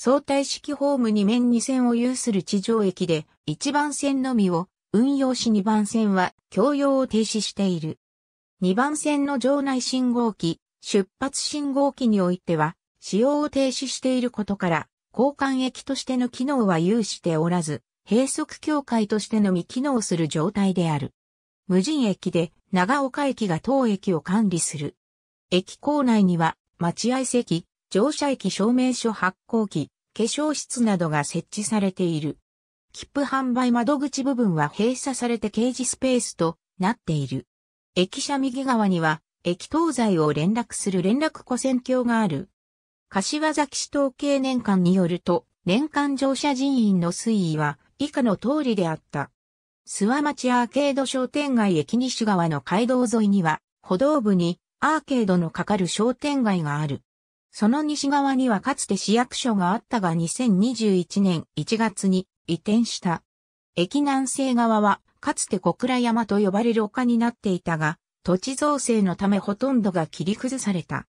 相対式ホーム2面2線を有する地上駅で、1番線のみを運用し2番線は共用を停止している。2番線の場内信号機、出発信号機においては、使用を停止していることから、交換駅としての機能は有しておらず、閉塞境界としてのみ機能する状態である。無人駅で長岡駅が当駅を管理する。駅構内には待合席、乗車駅証明書発行機、化粧室などが設置されている。切符販売窓口部分は閉鎖されて掲示スペースとなっている。駅舎右側には、駅東西を連絡する連絡古線橋がある。柏崎市統計年間によると、年間乗車人員の推移は以下の通りであった。諏訪町アーケード商店街駅西側の街道沿いには、歩道部にアーケードのかかる商店街がある。その西側にはかつて市役所があったが2021年1月に移転した。駅南西側はかつて小倉山と呼ばれる丘になっていたが、土地造成のためほとんどが切り崩された。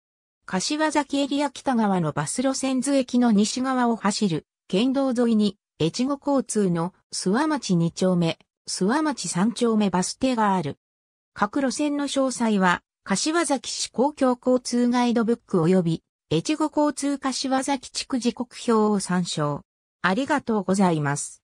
柏崎エリア北側のバス路線図駅の西側を走る、県道沿いに、越後交通の諏訪町2丁目、諏訪町3丁目バス停がある。各路線の詳細は、柏崎市公共交通ガイドブック及び越後交通柏崎地区時刻表を参照。ありがとうございます。